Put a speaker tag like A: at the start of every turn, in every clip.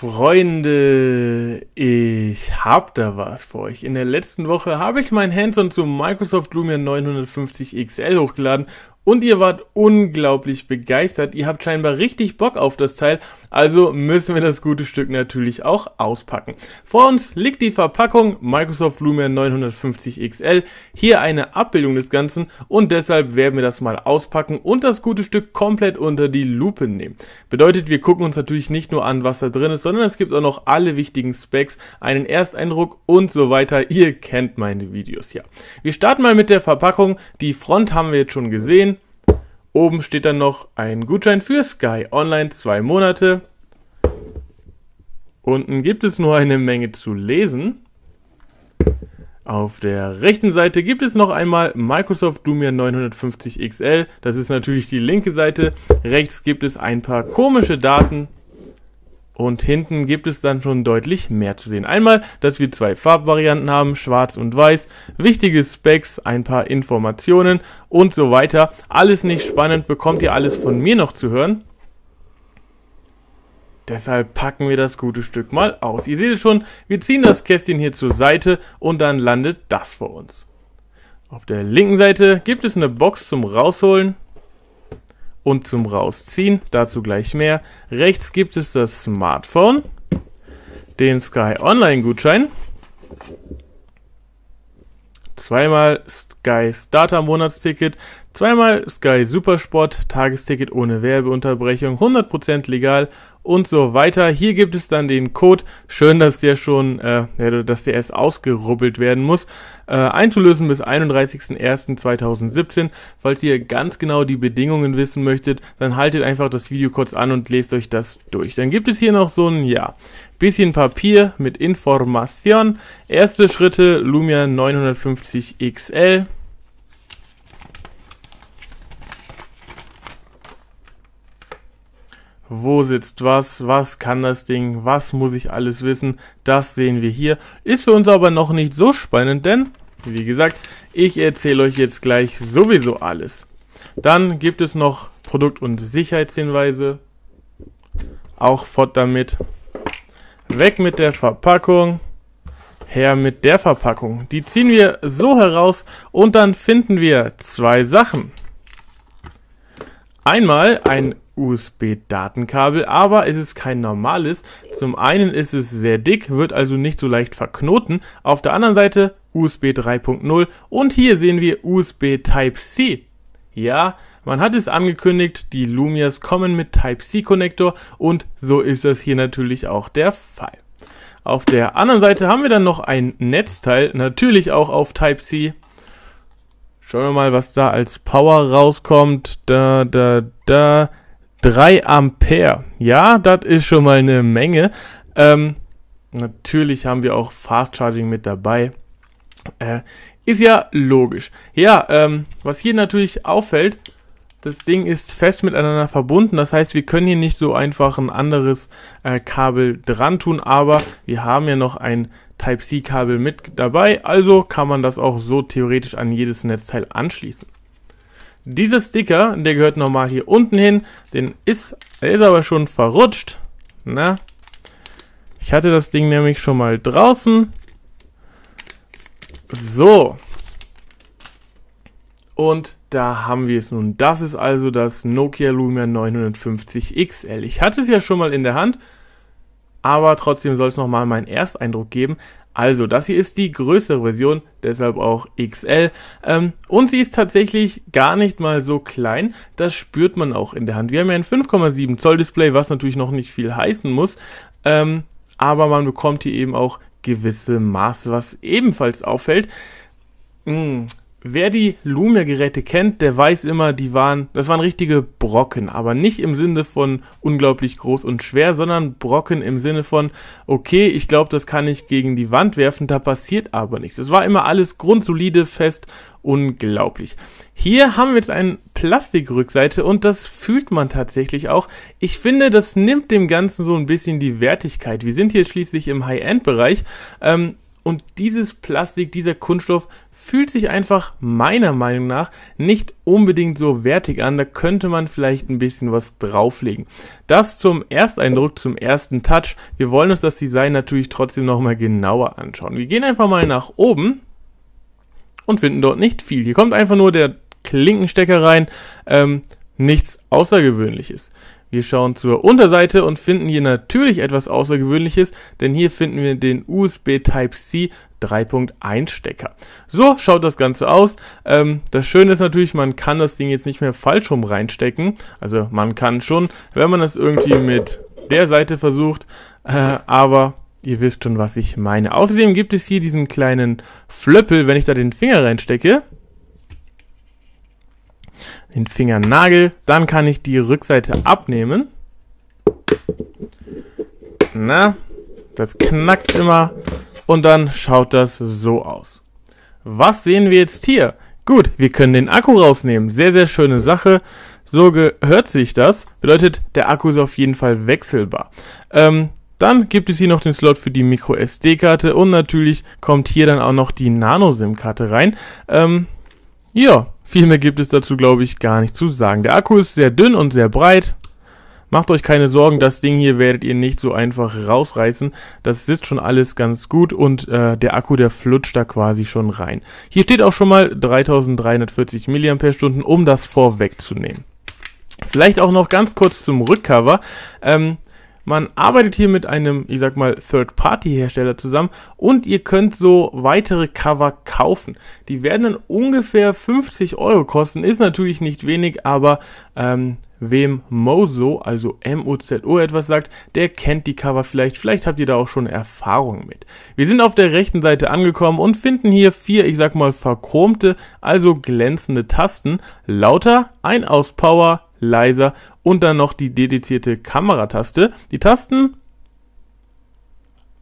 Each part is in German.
A: Freunde, ich hab da was für euch. In der letzten Woche habe ich mein Hands-on zu Microsoft Lumia 950 XL hochgeladen und ihr wart unglaublich begeistert. Ihr habt scheinbar richtig Bock auf das Teil. Also müssen wir das gute Stück natürlich auch auspacken. Vor uns liegt die Verpackung Microsoft Lumia 950 XL. Hier eine Abbildung des Ganzen und deshalb werden wir das mal auspacken und das gute Stück komplett unter die Lupe nehmen. Bedeutet, wir gucken uns natürlich nicht nur an, was da drin ist, sondern es gibt auch noch alle wichtigen Specs, einen Ersteindruck und so weiter. Ihr kennt meine Videos ja. Wir starten mal mit der Verpackung. Die Front haben wir jetzt schon gesehen. Oben steht dann noch ein Gutschein für Sky Online zwei Monate. Unten gibt es nur eine Menge zu lesen. Auf der rechten Seite gibt es noch einmal Microsoft Lumia 950 XL. Das ist natürlich die linke Seite. Rechts gibt es ein paar komische Daten, und hinten gibt es dann schon deutlich mehr zu sehen. Einmal, dass wir zwei Farbvarianten haben, schwarz und weiß, wichtige Specs, ein paar Informationen und so weiter. Alles nicht spannend, bekommt ihr alles von mir noch zu hören. Deshalb packen wir das gute Stück mal aus. Ihr seht es schon, wir ziehen das Kästchen hier zur Seite und dann landet das vor uns. Auf der linken Seite gibt es eine Box zum Rausholen und zum Rausziehen, dazu gleich mehr. Rechts gibt es das Smartphone, den Sky Online Gutschein, zweimal Sky Starter Monatsticket, zweimal Sky Supersport Tagesticket ohne Werbeunterbrechung, 100% legal, und so weiter. Hier gibt es dann den Code. Schön, dass der schon, äh, dass der erst ausgerubbelt werden muss. Äh, einzulösen bis 31.01.2017. Falls ihr ganz genau die Bedingungen wissen möchtet, dann haltet einfach das Video kurz an und lest euch das durch. Dann gibt es hier noch so ein, ja, bisschen Papier mit Information. Erste Schritte Lumia 950 XL. wo sitzt was, was kann das Ding, was muss ich alles wissen, das sehen wir hier. Ist für uns aber noch nicht so spannend, denn, wie gesagt, ich erzähle euch jetzt gleich sowieso alles. Dann gibt es noch Produkt- und Sicherheitshinweise. Auch fort damit. Weg mit der Verpackung. Her mit der Verpackung. Die ziehen wir so heraus und dann finden wir zwei Sachen. Einmal ein USB-Datenkabel, aber es ist kein normales. Zum einen ist es sehr dick, wird also nicht so leicht verknoten. Auf der anderen Seite USB 3.0 und hier sehen wir USB Type-C. Ja, man hat es angekündigt, die Lumias kommen mit Type-C-Konnektor und so ist das hier natürlich auch der Fall. Auf der anderen Seite haben wir dann noch ein Netzteil, natürlich auch auf Type-C. Schauen wir mal, was da als Power rauskommt. Da, da, da. 3 Ampere. Ja, das ist schon mal eine Menge. Ähm, natürlich haben wir auch Fast Charging mit dabei. Äh, ist ja logisch. Ja, ähm, was hier natürlich auffällt, das Ding ist fest miteinander verbunden. Das heißt, wir können hier nicht so einfach ein anderes äh, Kabel dran tun, aber wir haben ja noch ein Type-C-Kabel mit dabei. Also kann man das auch so theoretisch an jedes Netzteil anschließen. Dieser Sticker, der gehört nochmal hier unten hin. Den ist, der ist aber schon verrutscht. Na, ich hatte das Ding nämlich schon mal draußen. So. Und da haben wir es nun. Das ist also das Nokia Lumia 950 XL. Ich hatte es ja schon mal in der Hand, aber trotzdem soll es nochmal meinen Ersteindruck geben. Also, das hier ist die größere Version, deshalb auch XL. Ähm, und sie ist tatsächlich gar nicht mal so klein. Das spürt man auch in der Hand. Wir haben ja ein 5,7 Zoll Display, was natürlich noch nicht viel heißen muss. Ähm, aber man bekommt hier eben auch gewisse Maße, was ebenfalls auffällt. Mm. Wer die Lumia-Geräte kennt, der weiß immer, die waren, das waren richtige Brocken, aber nicht im Sinne von unglaublich groß und schwer, sondern Brocken im Sinne von, okay, ich glaube, das kann ich gegen die Wand werfen, da passiert aber nichts. Es war immer alles grundsolide, fest, unglaublich. Hier haben wir jetzt eine Plastikrückseite und das fühlt man tatsächlich auch. Ich finde, das nimmt dem Ganzen so ein bisschen die Wertigkeit. Wir sind hier schließlich im High-End-Bereich. Ähm, und dieses Plastik, dieser Kunststoff fühlt sich einfach meiner Meinung nach nicht unbedingt so wertig an. Da könnte man vielleicht ein bisschen was drauflegen. Das zum Ersteindruck, zum ersten Touch. Wir wollen uns das Design natürlich trotzdem nochmal genauer anschauen. Wir gehen einfach mal nach oben und finden dort nicht viel. Hier kommt einfach nur der Klinkenstecker rein. Ähm, nichts Außergewöhnliches. Wir schauen zur Unterseite und finden hier natürlich etwas Außergewöhnliches, denn hier finden wir den USB Type-C 3.1 Stecker. So schaut das Ganze aus. Ähm, das Schöne ist natürlich, man kann das Ding jetzt nicht mehr falsch rum reinstecken. Also man kann schon, wenn man das irgendwie mit der Seite versucht, äh, aber ihr wisst schon, was ich meine. Außerdem gibt es hier diesen kleinen Flöppel, wenn ich da den Finger reinstecke, den Fingernagel. Dann kann ich die Rückseite abnehmen. Na, das knackt immer. Und dann schaut das so aus. Was sehen wir jetzt hier? Gut, wir können den Akku rausnehmen. Sehr, sehr schöne Sache. So gehört sich das. Bedeutet, der Akku ist auf jeden Fall wechselbar. Ähm, dann gibt es hier noch den Slot für die Micro SD-Karte und natürlich kommt hier dann auch noch die Nano-SIM-Karte rein. Ähm, ja, viel mehr gibt es dazu, glaube ich, gar nicht zu sagen. Der Akku ist sehr dünn und sehr breit. Macht euch keine Sorgen, das Ding hier werdet ihr nicht so einfach rausreißen. Das sitzt schon alles ganz gut und äh, der Akku, der flutscht da quasi schon rein. Hier steht auch schon mal 3340 mAh, um das vorwegzunehmen. Vielleicht auch noch ganz kurz zum Rückcover. Ähm, man arbeitet hier mit einem, ich sag mal, Third-Party-Hersteller zusammen und ihr könnt so weitere Cover kaufen. Die werden dann ungefähr 50 Euro kosten, ist natürlich nicht wenig, aber ähm, wem Mozo, also M-O-Z-O etwas sagt, der kennt die Cover vielleicht, vielleicht habt ihr da auch schon Erfahrungen mit. Wir sind auf der rechten Seite angekommen und finden hier vier, ich sag mal, verchromte, also glänzende Tasten, lauter, ein aus Power, leiser und dann noch die dedizierte Kamerataste. Die Tasten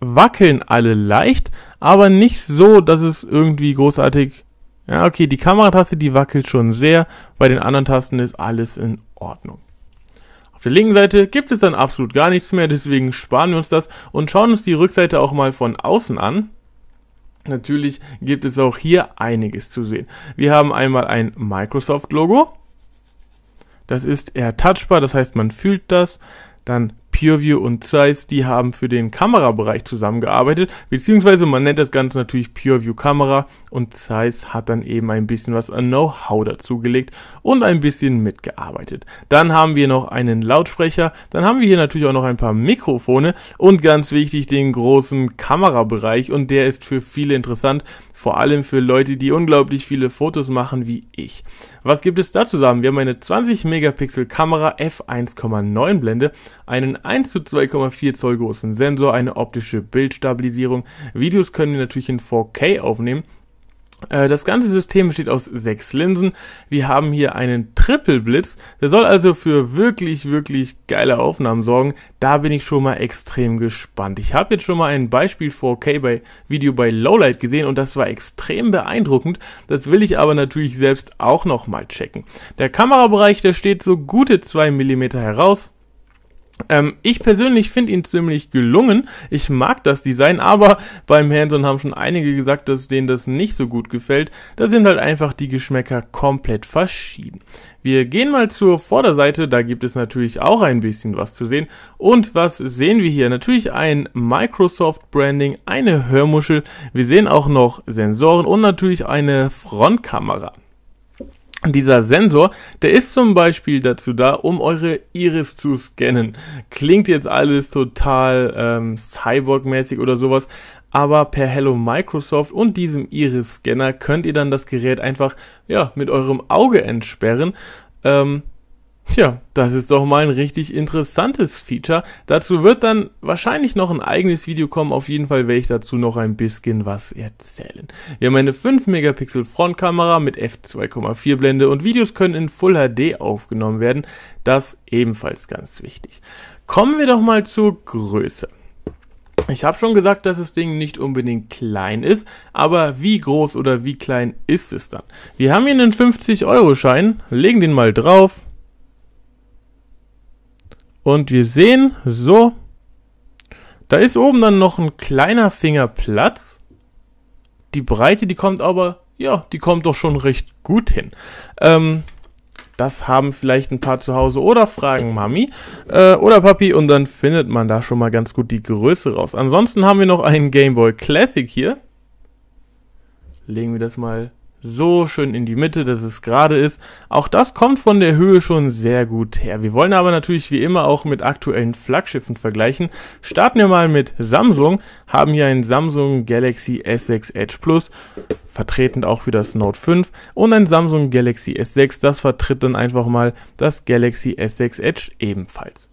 A: wackeln alle leicht, aber nicht so, dass es irgendwie großartig. Ja, okay, die Kamerataste, die wackelt schon sehr. Bei den anderen Tasten ist alles in Ordnung. Auf der linken Seite gibt es dann absolut gar nichts mehr, deswegen sparen wir uns das und schauen uns die Rückseite auch mal von außen an. Natürlich gibt es auch hier einiges zu sehen. Wir haben einmal ein Microsoft-Logo, das ist eher touchbar, das heißt, man fühlt das. Dann PureView und Zeiss, die haben für den Kamerabereich zusammengearbeitet, beziehungsweise man nennt das Ganze natürlich PureView Kamera und Zeiss hat dann eben ein bisschen was an Know-how dazugelegt und ein bisschen mitgearbeitet. Dann haben wir noch einen Lautsprecher, dann haben wir hier natürlich auch noch ein paar Mikrofone und ganz wichtig den großen Kamerabereich und der ist für viele interessant, vor allem für Leute, die unglaublich viele Fotos machen wie ich. Was gibt es da zusammen? Wir haben eine 20 Megapixel Kamera f1,9 Blende, einen 1 zu 2,4 Zoll großen Sensor, eine optische Bildstabilisierung. Videos können wir natürlich in 4K aufnehmen. Äh, das ganze System besteht aus sechs Linsen. Wir haben hier einen Triple Blitz. Der soll also für wirklich, wirklich geile Aufnahmen sorgen. Da bin ich schon mal extrem gespannt. Ich habe jetzt schon mal ein Beispiel 4K bei Video bei Lowlight gesehen und das war extrem beeindruckend. Das will ich aber natürlich selbst auch nochmal checken. Der Kamerabereich, der steht so gute 2 mm heraus. Ähm, ich persönlich finde ihn ziemlich gelungen. Ich mag das Design, aber beim Hanson haben schon einige gesagt, dass denen das nicht so gut gefällt. Da sind halt einfach die Geschmäcker komplett verschieden. Wir gehen mal zur Vorderseite, da gibt es natürlich auch ein bisschen was zu sehen. Und was sehen wir hier? Natürlich ein Microsoft Branding, eine Hörmuschel. Wir sehen auch noch Sensoren und natürlich eine Frontkamera. Dieser Sensor, der ist zum Beispiel dazu da, um eure Iris zu scannen. Klingt jetzt alles total ähm, Cyborg-mäßig oder sowas, aber per Hello Microsoft und diesem Iris-Scanner könnt ihr dann das Gerät einfach ja, mit eurem Auge entsperren. Ähm, ja, das ist doch mal ein richtig interessantes Feature. Dazu wird dann wahrscheinlich noch ein eigenes Video kommen. Auf jeden Fall werde ich dazu noch ein bisschen was erzählen. Wir haben eine 5 Megapixel Frontkamera mit f2,4 Blende und Videos können in Full HD aufgenommen werden. Das ebenfalls ganz wichtig. Kommen wir doch mal zur Größe. Ich habe schon gesagt, dass das Ding nicht unbedingt klein ist, aber wie groß oder wie klein ist es dann? Wir haben hier einen 50-Euro-Schein, legen den mal drauf, und wir sehen, so, da ist oben dann noch ein kleiner Finger Platz. Die Breite, die kommt aber, ja, die kommt doch schon recht gut hin. Ähm, das haben vielleicht ein paar zu Hause oder fragen Mami äh, oder Papi und dann findet man da schon mal ganz gut die Größe raus. Ansonsten haben wir noch einen Game Boy Classic hier. Legen wir das mal so schön in die Mitte, dass es gerade ist. Auch das kommt von der Höhe schon sehr gut her. Wir wollen aber natürlich wie immer auch mit aktuellen Flaggschiffen vergleichen. Starten wir mal mit Samsung, haben hier ein Samsung Galaxy S6 Edge Plus, vertretend auch für das Note 5 und ein Samsung Galaxy S6, das vertritt dann einfach mal das Galaxy S6 Edge ebenfalls.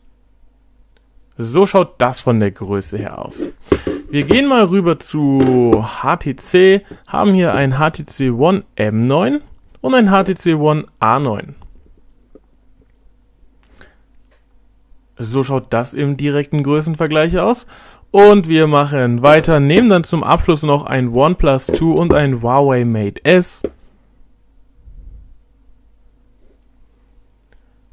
A: So schaut das von der Größe her aus. Wir gehen mal rüber zu HTC, haben hier ein HTC One M9 und ein HTC One A9. So schaut das im direkten Größenvergleich aus. Und wir machen weiter, nehmen dann zum Abschluss noch ein OnePlus 2 und ein Huawei Mate S.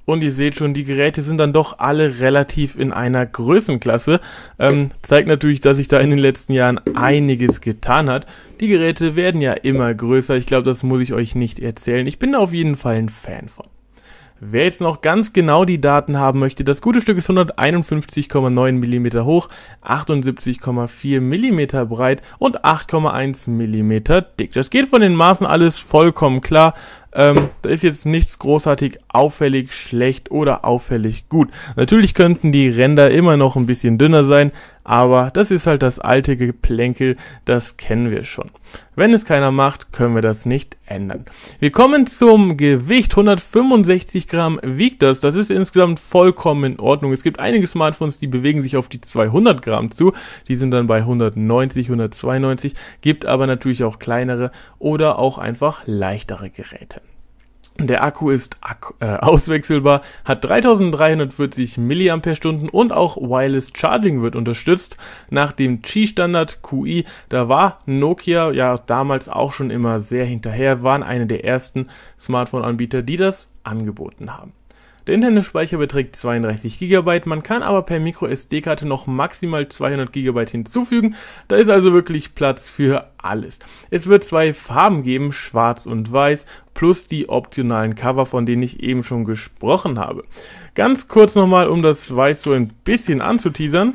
A: Und ihr seht schon, die Geräte sind dann doch alle relativ in einer Größenklasse. Ähm, zeigt natürlich, dass sich da in den letzten Jahren einiges getan hat. Die Geräte werden ja immer größer. Ich glaube, das muss ich euch nicht erzählen. Ich bin auf jeden Fall ein Fan von. Wer jetzt noch ganz genau die Daten haben möchte, das gute Stück ist 151,9 mm hoch, 78,4 mm breit und 8,1 mm dick. Das geht von den Maßen alles vollkommen klar. Ähm, da ist jetzt nichts großartig auffällig schlecht oder auffällig gut. Natürlich könnten die Ränder immer noch ein bisschen dünner sein, aber das ist halt das alte Geplänkel, das kennen wir schon. Wenn es keiner macht, können wir das nicht ändern. Wir kommen zum Gewicht. 165 Gramm wiegt das. Das ist insgesamt vollkommen in Ordnung. Es gibt einige Smartphones, die bewegen sich auf die 200 Gramm zu. Die sind dann bei 190, 192. Gibt aber natürlich auch kleinere oder auch einfach leichtere Geräte. Der Akku ist ak äh, auswechselbar, hat 3340 mAh und auch Wireless Charging wird unterstützt. Nach dem Qi-Standard QI, da war Nokia ja damals auch schon immer sehr hinterher, waren eine der ersten Smartphone-Anbieter, die das angeboten haben. Der interne Speicher beträgt 32 GB, man kann aber per MicroSD-Karte noch maximal 200 GB hinzufügen, da ist also wirklich Platz für alles. Es wird zwei Farben geben, schwarz und weiß, plus die optionalen Cover, von denen ich eben schon gesprochen habe. Ganz kurz nochmal, um das Weiß so ein bisschen anzuteasern.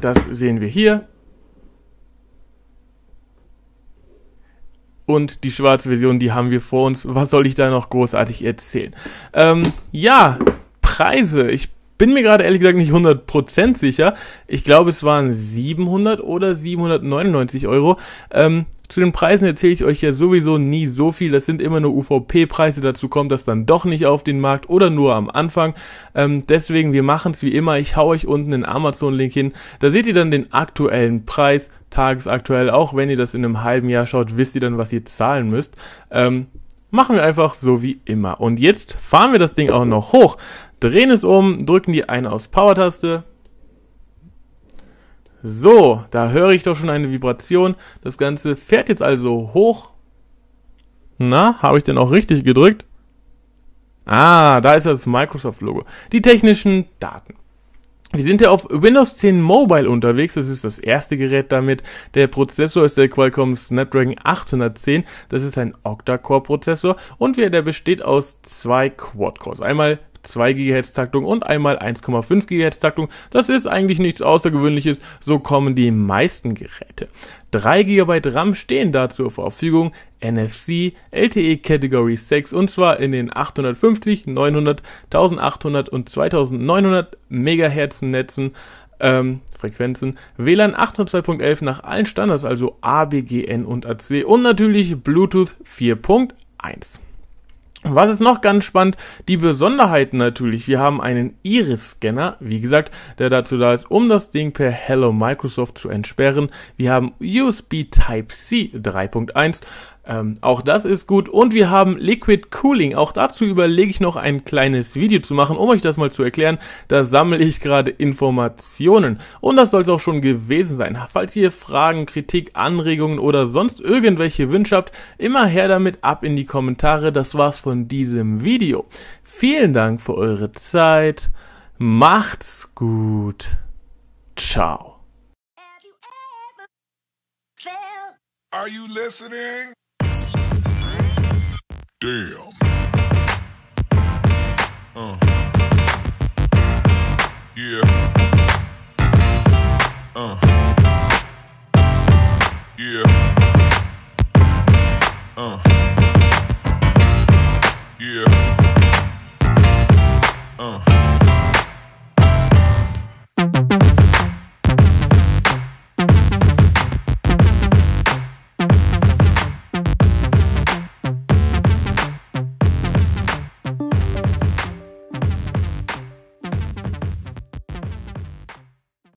A: Das sehen wir hier. und die schwarze Version, die haben wir vor uns. Was soll ich da noch großartig erzählen? Ähm, ja, Preise. Ich bin mir gerade ehrlich gesagt nicht 100% sicher. Ich glaube, es waren 700 oder 799 Euro. Ähm, zu den Preisen erzähle ich euch ja sowieso nie so viel. Das sind immer nur UVP-Preise. Dazu kommt das dann doch nicht auf den Markt oder nur am Anfang. Ähm, deswegen, wir machen es wie immer. Ich hau euch unten den Amazon-Link hin. Da seht ihr dann den aktuellen Preis, tagesaktuell. Auch wenn ihr das in einem halben Jahr schaut, wisst ihr dann, was ihr zahlen müsst. Ähm, machen wir einfach so wie immer. Und jetzt fahren wir das Ding auch noch hoch. Drehen es um, drücken die eine aus Power-Taste, so, da höre ich doch schon eine Vibration. Das Ganze fährt jetzt also hoch. Na, habe ich denn auch richtig gedrückt? Ah, da ist das Microsoft-Logo. Die technischen Daten. Wir sind ja auf Windows 10 Mobile unterwegs. Das ist das erste Gerät damit. Der Prozessor ist der Qualcomm Snapdragon 810. Das ist ein Octa-Core-Prozessor. Und der besteht aus zwei Quad-Cores. Einmal 2 GHz Taktung und einmal 1,5 GHz Taktung. Das ist eigentlich nichts Außergewöhnliches, so kommen die meisten Geräte. 3 GB RAM stehen da zur Verfügung, NFC, LTE Category 6 und zwar in den 850, 900, 1800 und 2900 MHz Netzen. Ähm, Frequenzen, WLAN 802.11 nach allen Standards, also ABGN und AC und natürlich Bluetooth 4.1. Was ist noch ganz spannend? Die Besonderheiten natürlich. Wir haben einen Iris-Scanner, wie gesagt, der dazu da ist, um das Ding per Hello Microsoft zu entsperren. Wir haben USB Type-C 3.1, ähm, auch das ist gut. Und wir haben Liquid Cooling. Auch dazu überlege ich noch ein kleines Video zu machen, um euch das mal zu erklären. Da sammle ich gerade Informationen. Und das soll es auch schon gewesen sein. Falls ihr Fragen, Kritik, Anregungen oder sonst irgendwelche Wünsche habt, immer her damit ab in die Kommentare. Das war's von diesem Video. Vielen Dank für eure Zeit. Macht's gut. Ciao. Are you listening? Damn. Uh. Yeah. Uh. Yeah.